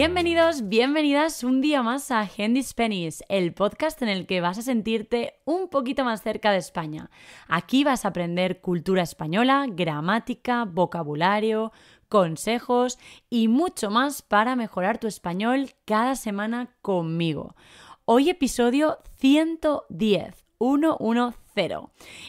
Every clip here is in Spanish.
Bienvenidos, bienvenidas un día más a Handy Spanish, el podcast en el que vas a sentirte un poquito más cerca de España. Aquí vas a aprender cultura española, gramática, vocabulario, consejos y mucho más para mejorar tu español cada semana conmigo. Hoy episodio 110, 110.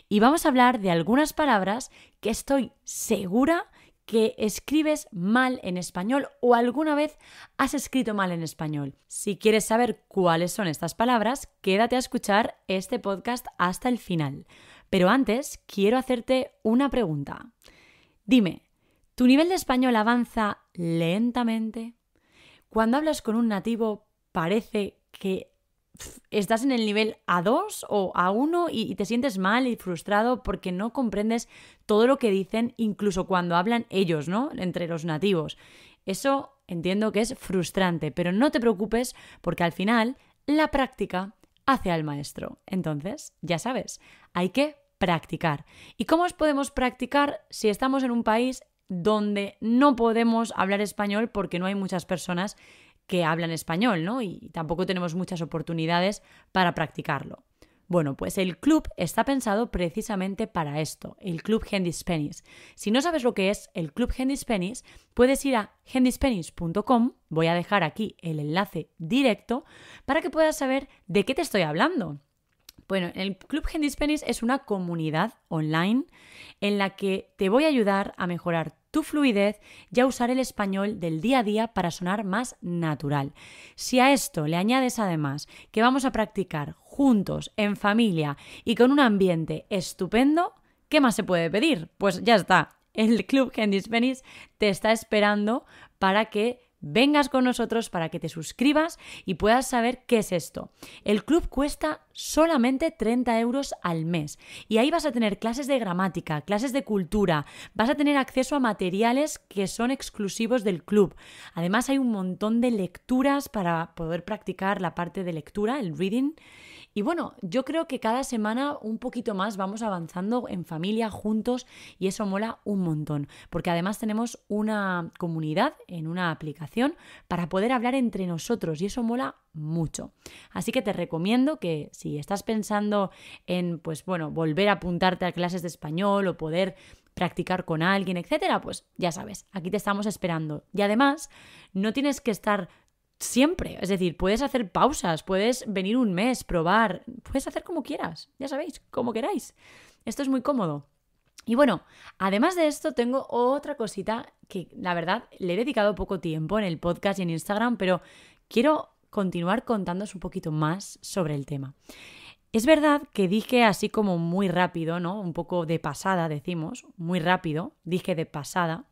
Y vamos a hablar de algunas palabras que estoy segura que escribes mal en español o alguna vez has escrito mal en español. Si quieres saber cuáles son estas palabras, quédate a escuchar este podcast hasta el final. Pero antes, quiero hacerte una pregunta. Dime, ¿tu nivel de español avanza lentamente? Cuando hablas con un nativo, parece que estás en el nivel A2 o A1 y, te sientes mal y frustrado porque no comprendes todo lo que dicen, incluso cuando hablan ellos, ¿no? Entre los nativos. Eso entiendo que es frustrante, pero no te preocupes porque al final la práctica hace al maestro. Entonces, ya sabes, hay que practicar. ¿Y cómo podemos practicar si estamos en un país donde no podemos hablar español porque no hay muchas personas que hablan español, ¿no? Y tampoco tenemos muchas oportunidades para practicarlo. Bueno, pues el club está pensado precisamente para esto, el Club Hendis Si no sabes lo que es el Club Hendis puedes ir a gendispenis.com. voy a dejar aquí el enlace directo, para que puedas saber de qué te estoy hablando. Bueno, el Club Hendis es una comunidad online en la que te voy a ayudar a mejorar tu fluidez y a usar el español del día a día para sonar más natural. Si a esto le añades además que vamos a practicar juntos, en familia y con un ambiente estupendo, ¿qué más se puede pedir? Pues ya está, el Club Gendis Penis te está esperando para que vengas con nosotros para que te suscribas y puedas saber qué es esto. El club cuesta solamente 30 euros al mes y ahí vas a tener clases de gramática, clases de cultura, vas a tener acceso a materiales que son exclusivos del club. Además hay un montón de lecturas para poder practicar la parte de lectura, el reading y bueno, yo creo que cada semana un poquito más vamos avanzando en familia, juntos, y eso mola un montón, porque además tenemos una comunidad en una aplicación para poder hablar entre nosotros y eso mola mucho. Así que te recomiendo que si estás pensando en, pues bueno, volver a apuntarte a clases de español o poder practicar con alguien, etcétera, pues ya sabes, aquí te estamos esperando. Y además, no tienes que estar siempre. Es decir, puedes hacer pausas, puedes venir un mes, probar, puedes hacer como quieras, ya sabéis, como queráis. Esto es muy cómodo. Y bueno, además de esto, tengo otra cosita que la verdad le he dedicado poco tiempo en el podcast y en Instagram, pero quiero continuar contándos un poquito más sobre el tema. Es verdad que dije así como muy rápido, ¿no? Un poco de pasada, decimos, muy rápido, dije de pasada,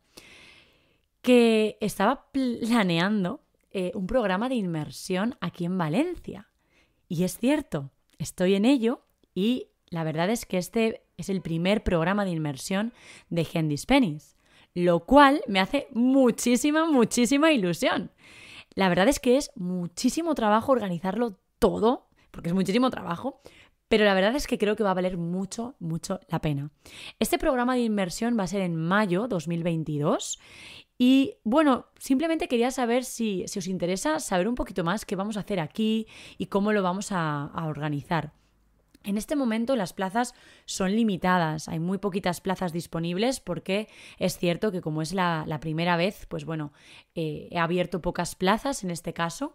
que estaba planeando eh, un programa de inmersión aquí en Valencia. Y es cierto, estoy en ello y la verdad es que este es el primer programa de inmersión de Gendis Penis, lo cual me hace muchísima, muchísima ilusión. La verdad es que es muchísimo trabajo organizarlo todo, porque es muchísimo trabajo, pero la verdad es que creo que va a valer mucho, mucho la pena. Este programa de inmersión va a ser en mayo 2022 y bueno, simplemente quería saber si, os interesa saber un poquito más qué vamos a hacer aquí y cómo lo vamos a, organizar. En este momento las plazas son limitadas, hay muy poquitas plazas disponibles porque es cierto que como es la, primera vez, pues bueno, eh, he abierto pocas plazas en este caso,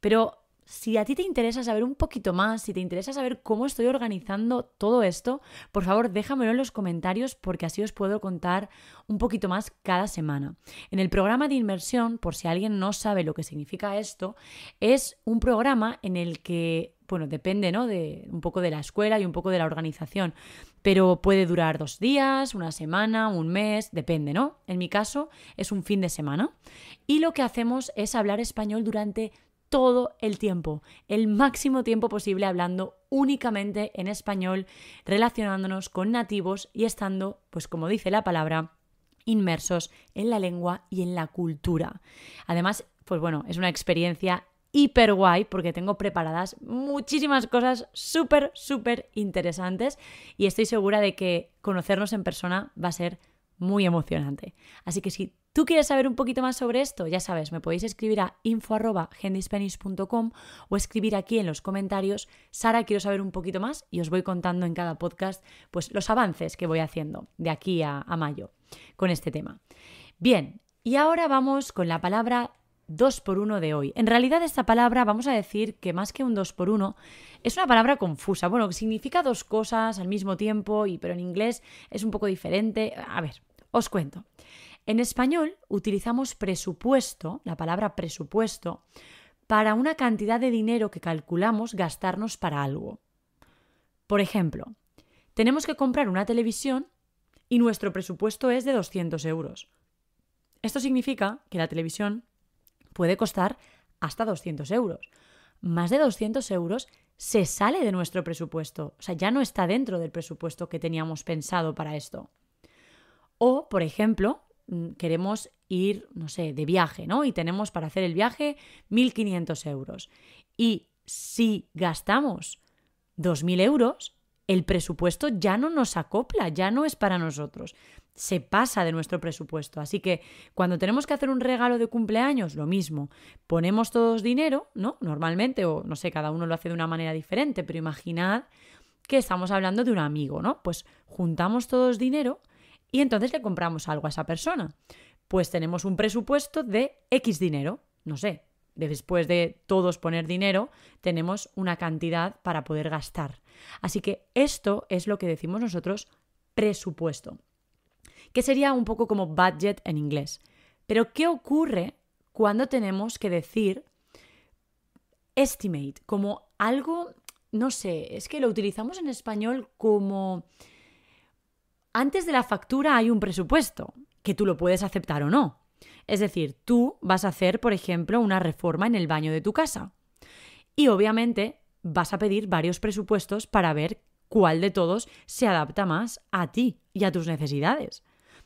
pero si a ti te interesa saber un poquito más, si te interesa saber cómo estoy organizando todo esto, por favor déjamelo en los comentarios porque así os puedo contar un poquito más cada semana. En el programa de inmersión, por si alguien no sabe lo que significa esto, es un programa en el que bueno, depende, ¿no? De un poco de la escuela y un poco de la organización. Pero puede durar dos días, una semana, un mes, depende, ¿no? En mi caso es un fin de semana. Y lo que hacemos es hablar español durante todo el tiempo, el máximo tiempo posible hablando únicamente en español, relacionándonos con nativos y estando, pues como dice la palabra, inmersos en la lengua y en la cultura. Además, pues bueno, es una experiencia hiper guay porque tengo preparadas muchísimas cosas súper, súper interesantes y estoy segura de que conocernos en persona va a ser muy emocionante. Así que si ¿Tú quieres saber un poquito más sobre esto? Ya sabes, me podéis escribir a info@gendispenis.com o escribir aquí en los comentarios, Sara, quiero saber un poquito más y os voy contando en cada podcast pues, los avances que voy haciendo de aquí a, mayo con este tema. Bien, y ahora vamos con la palabra 2 por 1 de hoy. En realidad esta palabra, vamos a decir que más que un 2 por 1, es una palabra confusa. Bueno, significa dos cosas al mismo tiempo, y, pero en inglés es un poco diferente. A ver, os cuento. En español utilizamos presupuesto, la palabra presupuesto, para una cantidad de dinero que calculamos gastarnos para algo. Por ejemplo, tenemos que comprar una televisión y nuestro presupuesto es de 200 euros. Esto significa que la televisión puede costar hasta 200 euros. Más de 200 euros se sale de nuestro presupuesto, o sea, ya no está dentro del presupuesto que teníamos pensado para esto. O, por ejemplo, Mm, queremos ir, no sé, de viaje, ¿no? Y tenemos para hacer el viaje 1.500 euros. Y si gastamos 2.000 euros, el presupuesto ya no nos acopla, ya no es para nosotros, se pasa de nuestro presupuesto. Así que cuando tenemos que hacer un regalo de cumpleaños, lo mismo, ponemos todos dinero, ¿no? Normalmente, o no sé, cada uno lo hace de una manera diferente, pero imaginad que estamos hablando de un amigo, ¿no? Pues juntamos todos dinero y entonces le compramos algo a esa persona. Pues tenemos un presupuesto de X dinero, no sé, después de todos poner dinero, tenemos una cantidad para poder gastar. Así que esto es lo que decimos nosotros presupuesto, que sería un poco como budget en inglés. Pero ¿qué ocurre cuando tenemos que decir estimate como algo, no sé, es que lo utilizamos en español como antes de la factura hay un presupuesto, que tú lo puedes aceptar o no. Es decir, tú vas a hacer, por ejemplo, una reforma en el baño de tu casa. Y obviamente vas a pedir varios presupuestos para ver cuál de todos se adapta más a ti y a tus necesidades.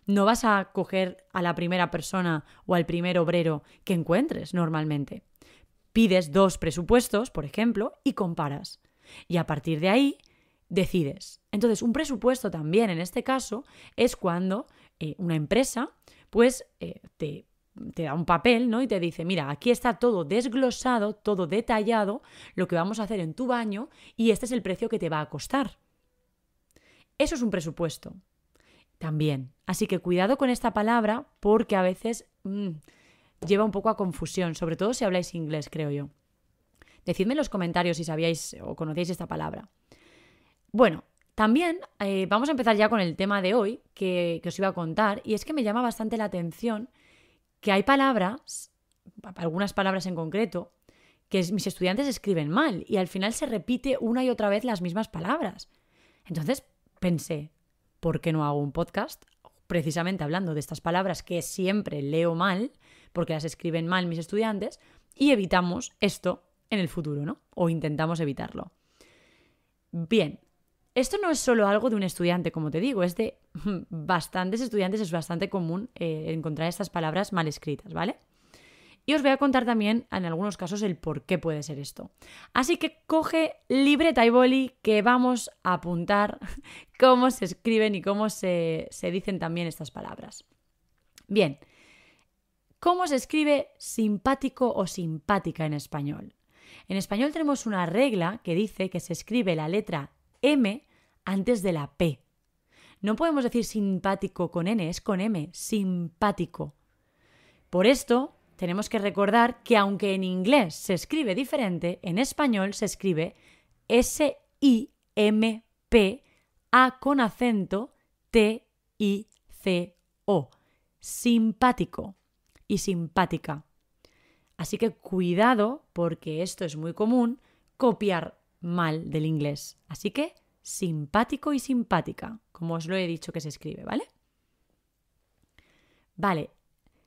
No vas a coger a la primera persona o al primer obrero que encuentres normalmente. Pides dos presupuestos, por ejemplo, y comparas. Y a partir de ahí decides. Entonces, un presupuesto también en este caso es cuando eh, una empresa pues eh, te, da un papel ¿no? y te dice, mira, aquí está todo desglosado, todo detallado, lo que vamos a hacer en tu baño y este es el precio que te va a costar. Eso es un presupuesto también. Así que cuidado con esta palabra porque a veces mm, lleva un poco a confusión, sobre todo si habláis inglés, creo yo. Decidme en los comentarios si sabíais o conocíais esta palabra. Bueno, también eh, vamos a empezar ya con el tema de hoy que, que os iba a contar, y es que me llama bastante la atención que hay palabras, algunas palabras en concreto, que mis estudiantes escriben mal y al final se repite una y otra vez las mismas palabras. Entonces pensé, ¿por qué no hago un podcast precisamente hablando de estas palabras que siempre leo mal, porque las escriben mal mis estudiantes, y evitamos esto en el futuro, ¿no? O intentamos evitarlo. Bien, esto no es solo algo de un estudiante, como te digo, es de bastantes estudiantes, es bastante común eh, encontrar estas palabras mal escritas, ¿vale? Y os voy a contar también, en algunos casos, el por qué puede ser esto. Así que coge libreta y boli que vamos a apuntar cómo se escriben y cómo se, se dicen también estas palabras. Bien, ¿cómo se escribe simpático o simpática en español? En español tenemos una regla que dice que se escribe la letra M antes de la P. No podemos decir simpático con N, es con M, simpático. Por esto, tenemos que recordar que aunque en inglés se escribe diferente, en español se escribe S-I-M-P, A con acento, T-I-C-O. Simpático y simpática. Así que cuidado, porque esto es muy común, copiar mal del inglés. Así que simpático y simpática, como os lo he dicho que se escribe, ¿vale? Vale,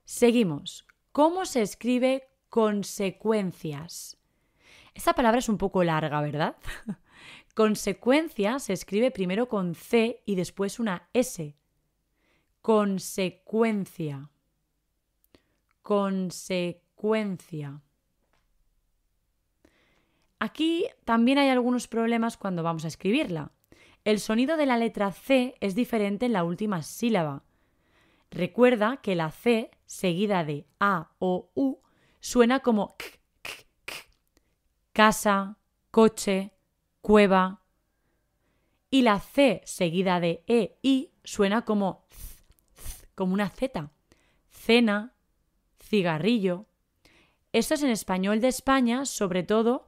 seguimos. ¿Cómo se escribe consecuencias? Esta palabra es un poco larga, ¿verdad? Consecuencia se escribe primero con C y después una S. Consecuencia. Consecuencia. Aquí también hay algunos problemas cuando vamos a escribirla. El sonido de la letra C es diferente en la última sílaba. Recuerda que la C, seguida de A o U, suena como casa, coche, cueva. Y la C, seguida de E, I, suena como como una Z. Cena, cigarrillo. Esto es en español de España, sobre todo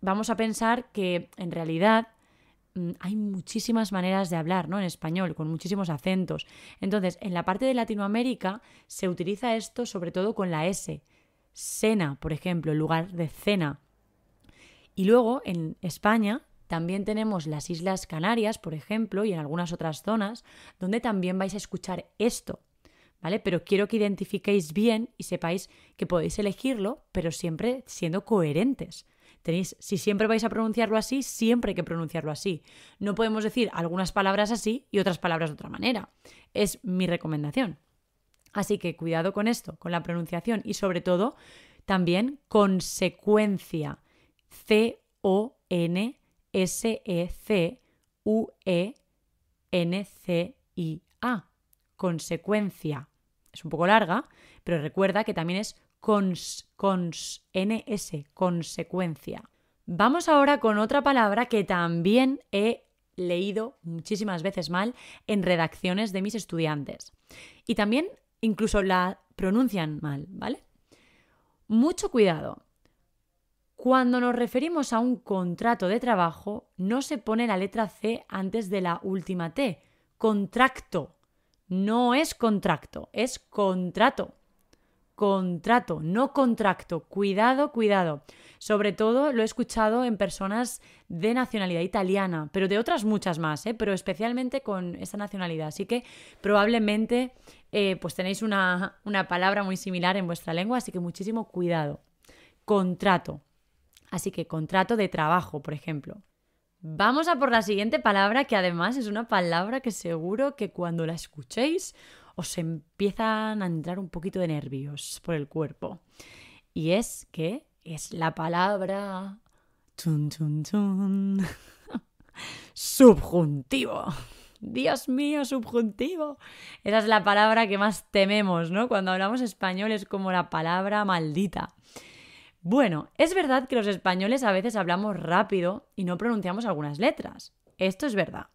vamos a pensar que en realidad mm, hay muchísimas maneras de hablar, ¿no? En español, con muchísimos acentos. Entonces, en la parte de Latinoamérica se utiliza esto sobre todo con la S. Cena, por ejemplo, en lugar de cena. Y luego, en España, también tenemos las Islas Canarias, por ejemplo, y en algunas otras zonas, donde también vais a escuchar esto. ¿Vale? Pero quiero que identifiquéis bien y sepáis que podéis elegirlo, pero siempre siendo coherentes si siempre vais a pronunciarlo así, siempre hay que pronunciarlo así. No podemos decir algunas palabras así y otras palabras de otra manera. Es mi recomendación. Así que cuidado con esto, con la pronunciación y sobre todo también consecuencia. C-O-N-S-E-C-U-E-N-C-I-A. Consecuencia. Es un poco larga, pero recuerda que también es consecuencia cons, NS, consecuencia. Vamos ahora con otra palabra que también he leído muchísimas veces mal en redacciones de mis estudiantes. Y también incluso la pronuncian mal, ¿vale? Mucho cuidado. Cuando nos referimos a un contrato de trabajo, no se pone la letra C antes de la última T. Contracto. No es contrato, es contrato contrato, no contracto. Cuidado, cuidado. Sobre todo lo he escuchado en personas de nacionalidad italiana, pero de otras muchas más, ¿eh? pero especialmente con esa nacionalidad. Así que probablemente eh, pues tenéis una, una palabra muy similar en vuestra lengua, así que muchísimo cuidado. Contrato. Así que contrato de trabajo, por ejemplo. Vamos a por la siguiente palabra, que además es una palabra que seguro que cuando la escuchéis os empiezan a entrar un poquito de nervios por el cuerpo. Y es que es la palabra... tun, subjuntivo. Dios mío, subjuntivo. Esa es la palabra que más tememos, ¿no? Cuando hablamos español es como la palabra maldita. Bueno, es verdad que los españoles a veces hablamos rápido y no pronunciamos algunas letras. Esto es verdad.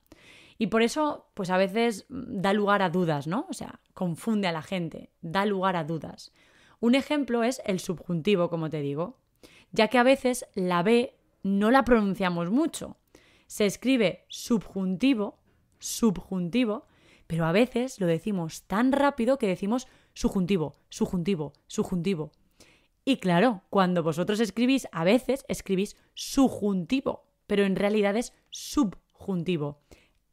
Y por eso, pues a veces mm, da lugar a dudas, ¿no? O sea, confunde a la gente, da lugar a dudas. Un ejemplo es el subjuntivo, como te digo, ya que a veces la B no la pronunciamos mucho. Se escribe subjuntivo, subjuntivo, pero a veces lo decimos tan rápido que decimos subjuntivo, subjuntivo, subjuntivo. Y claro, cuando vosotros escribís, a veces escribís subjuntivo, pero en realidad es subjuntivo.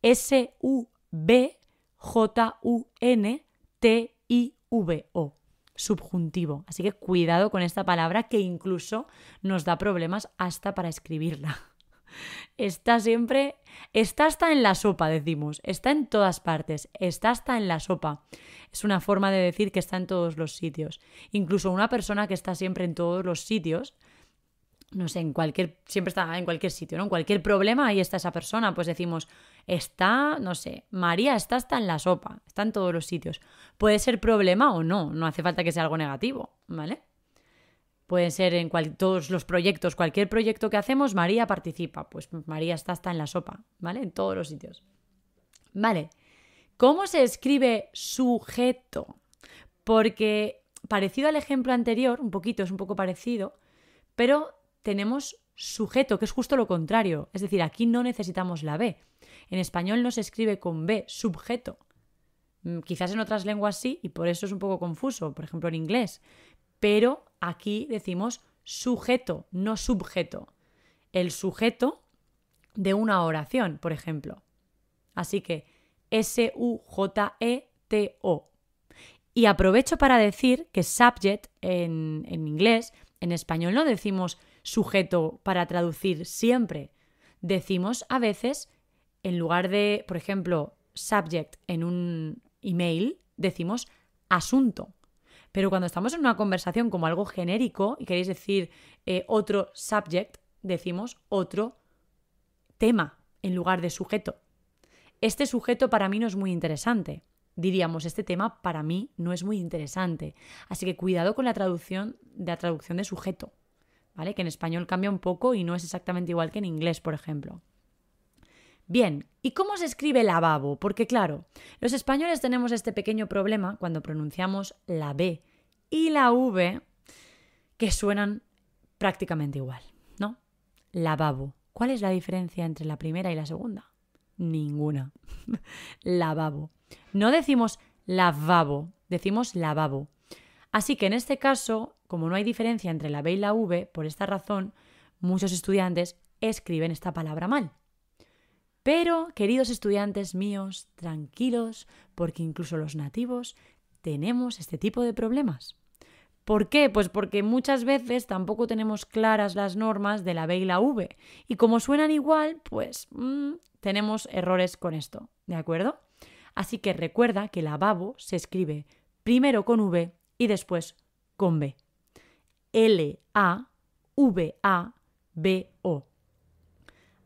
S-U-B-J-U-N-T-I-V-O. Subjuntivo. Así que cuidado con esta palabra que incluso nos da problemas hasta para escribirla. Está siempre, está hasta en la sopa, decimos, está en todas partes, está hasta en la sopa. Es una forma de decir que está en todos los sitios. Incluso una persona que está siempre en todos los sitios no sé, en cualquier, siempre está en cualquier sitio, ¿no? En cualquier problema ahí está esa persona, pues decimos, está, no sé, María está hasta en la sopa, está en todos los sitios. Puede ser problema o no, no hace falta que sea algo negativo, ¿vale? Puede ser en todos los proyectos, cualquier proyecto que hacemos, María participa, pues María está hasta en la sopa, ¿vale? En todos los sitios. Vale, ¿cómo se escribe sujeto? Porque parecido al ejemplo anterior, un poquito, es un poco parecido, pero tenemos sujeto, que es justo lo contrario. Es decir, aquí no necesitamos la B. En español no se escribe con B, sujeto mm, Quizás en otras lenguas sí, y por eso es un poco confuso, por ejemplo en inglés. Pero aquí decimos sujeto, no subjeto. El sujeto de una oración, por ejemplo. Así que S-U-J-E-T-O. Y aprovecho para decir que subject en, en inglés, en español no decimos sujeto para traducir siempre. Decimos a veces, en lugar de, por ejemplo, subject en un email, decimos asunto. Pero cuando estamos en una conversación como algo genérico y queréis decir eh, otro subject, decimos otro tema en lugar de sujeto. Este sujeto para mí no es muy interesante. Diríamos, este tema para mí no es muy interesante. Así que cuidado con la traducción de la traducción de sujeto. Que en español cambia un poco y no es exactamente igual que en inglés, por ejemplo. Bien, ¿y cómo se escribe lavabo? Porque claro, los españoles tenemos este pequeño problema cuando pronunciamos la B y la V que suenan prácticamente igual, ¿no? Lavabo. ¿Cuál es la diferencia entre la primera y la segunda? Ninguna. lavabo. No decimos lavabo, decimos lavabo. Así que en este caso como no hay diferencia entre la B y la V, por esta razón, muchos estudiantes escriben esta palabra mal. Pero, queridos estudiantes míos, tranquilos, porque incluso los nativos tenemos este tipo de problemas. ¿Por qué? Pues porque muchas veces tampoco tenemos claras las normas de la B y la V. Y como suenan igual, pues mm, tenemos errores con esto, ¿de acuerdo? Así que recuerda que la babo se escribe primero con V y después con B. L-A-V-A-B-O.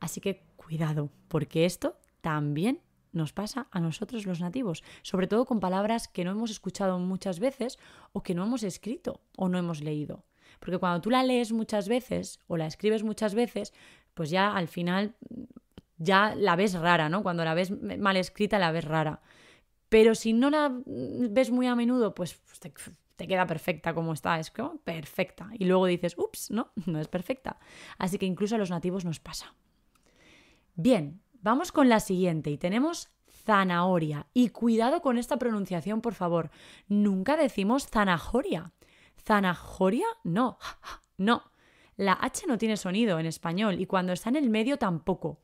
Así que cuidado, porque esto también nos pasa a nosotros los nativos, sobre todo con palabras que no hemos escuchado muchas veces o que no hemos escrito o no hemos leído. Porque cuando tú la lees muchas veces o la escribes muchas veces, pues ya al final mm, ya la ves rara, ¿no? Cuando la ves mal escrita la ves rara. Pero si no la mm, ves muy a menudo, pues, pues te queda perfecta como está, es como perfecta. Y luego dices, ups, no, no es perfecta. Así que incluso a los nativos nos pasa. Bien, vamos con la siguiente y tenemos zanahoria. Y cuidado con esta pronunciación, por favor. Nunca decimos zanahoria. Zanahoria, no, no. La H no tiene sonido en español y cuando está en el medio tampoco.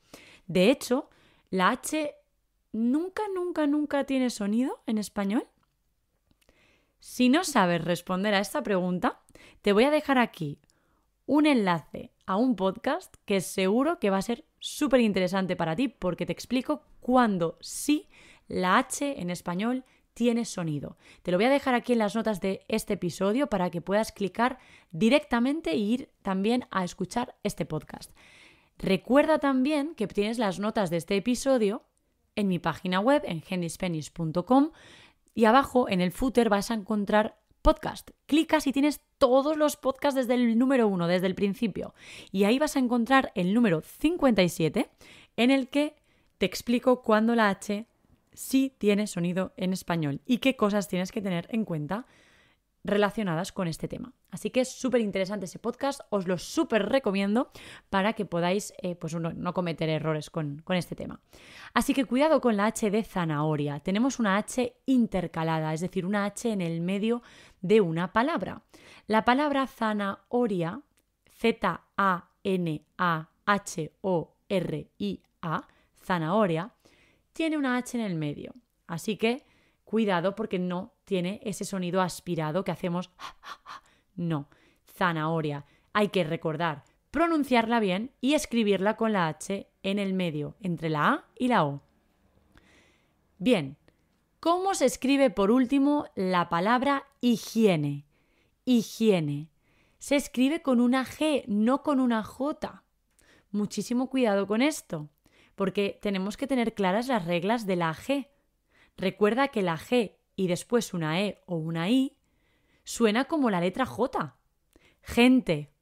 De hecho, la H nunca, nunca, nunca tiene sonido en español. Si no sabes responder a esta pregunta, te voy a dejar aquí un enlace a un podcast que seguro que va a ser súper interesante para ti porque te explico cuándo sí la H en español tiene sonido. Te lo voy a dejar aquí en las notas de este episodio para que puedas clicar directamente e ir también a escuchar este podcast. Recuerda también que tienes las notas de este episodio en mi página web en henispennis.com y abajo en el footer vas a encontrar podcast. Clicas y tienes todos los podcasts desde el número 1, desde el principio. Y ahí vas a encontrar el número 57 en el que te explico cuándo la H sí tiene sonido en español y qué cosas tienes que tener en cuenta relacionadas con este tema. Así que es súper interesante ese podcast, os lo súper recomiendo para que podáis eh, pues no, cometer errores con, con, este tema. Así que cuidado con la H de zanahoria, tenemos una H intercalada, es decir, una H en el medio de una palabra. La palabra zanahoria, Z-A-N-A-H-O-R-I-A, zanahoria, tiene una H en el medio. Así que Cuidado porque no tiene ese sonido aspirado que hacemos. No, zanahoria. Hay que recordar pronunciarla bien y escribirla con la H en el medio, entre la A y la O. Bien, ¿cómo se escribe por último la palabra higiene? Higiene. Se escribe con una G, no con una J. Muchísimo cuidado con esto, porque tenemos que tener claras las reglas de la G. Recuerda que la G y después una E o una I suena como la letra J. Gente,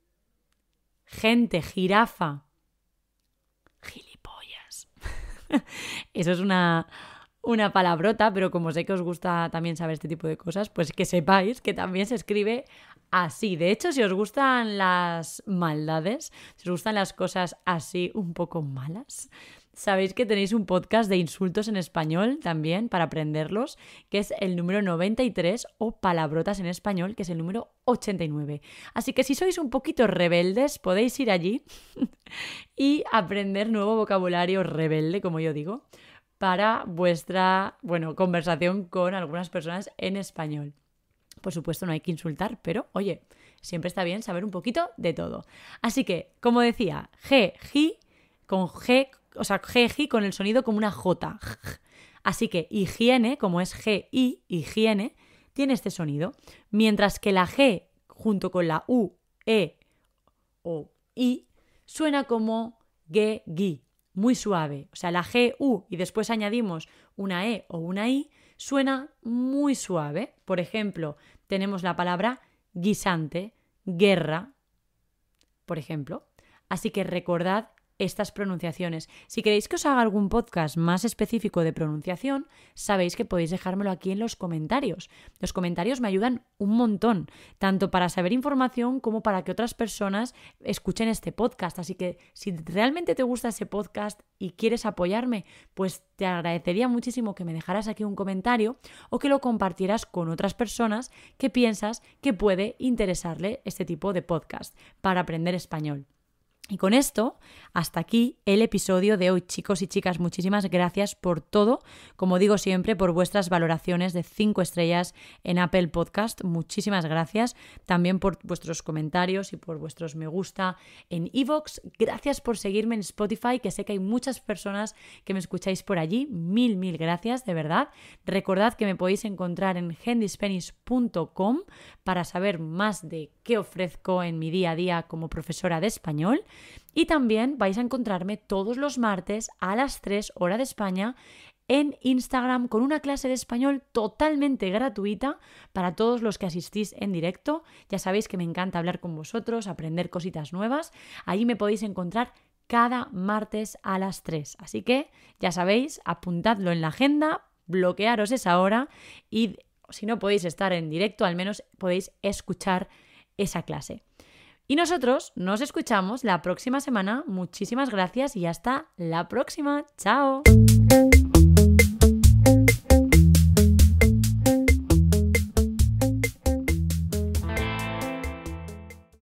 gente, jirafa, gilipollas. Eso es una, una palabrota, pero como sé que os gusta también saber este tipo de cosas, pues que sepáis que también se escribe así. De hecho, si os gustan las maldades, si os gustan las cosas así un poco malas, Sabéis que tenéis un podcast de insultos en español también para aprenderlos, que es el número 93 o palabrotas en español, que es el número 89. Así que si sois un poquito rebeldes, podéis ir allí y aprender nuevo vocabulario rebelde, como yo digo, para vuestra, bueno, conversación con algunas personas en español. Por supuesto, no hay que insultar, pero oye, siempre está bien saber un poquito de todo. Así que, como decía, G, G, con G o sea, con el sonido como una J. Así que higiene, como es G-I, higiene, tiene este sonido. Mientras que la G junto con la U, E o I suena como g gui, muy suave. O sea, la G, U y después añadimos una E o una I suena muy suave. Por ejemplo, tenemos la palabra guisante, guerra, por ejemplo. Así que recordad estas pronunciaciones. Si queréis que os haga algún podcast más específico de pronunciación, sabéis que podéis dejármelo aquí en los comentarios. Los comentarios me ayudan un montón, tanto para saber información como para que otras personas escuchen este podcast. Así que si realmente te gusta ese podcast y quieres apoyarme, pues te agradecería muchísimo que me dejaras aquí un comentario o que lo compartieras con otras personas que piensas que puede interesarle este tipo de podcast para aprender español. Y con esto, hasta aquí el episodio de hoy, chicos y chicas. Muchísimas gracias por todo. Como digo siempre, por vuestras valoraciones de 5 estrellas en Apple Podcast. Muchísimas gracias. También por vuestros comentarios y por vuestros me gusta en Evox. Gracias por seguirme en Spotify, que sé que hay muchas personas que me escucháis por allí. Mil, mil gracias, de verdad. Recordad que me podéis encontrar en hendispenis.com para saber más de que ofrezco en mi día a día como profesora de español. Y también vais a encontrarme todos los martes a las 3 hora de España en Instagram con una clase de español totalmente gratuita para todos los que asistís en directo. Ya sabéis que me encanta hablar con vosotros, aprender cositas nuevas. Ahí me podéis encontrar cada martes a las 3. Así que, ya sabéis, apuntadlo en la agenda, bloquearos esa hora y si no podéis estar en directo, al menos podéis escuchar esa clase. Y nosotros nos escuchamos la próxima semana. Muchísimas gracias y hasta la próxima. Chao.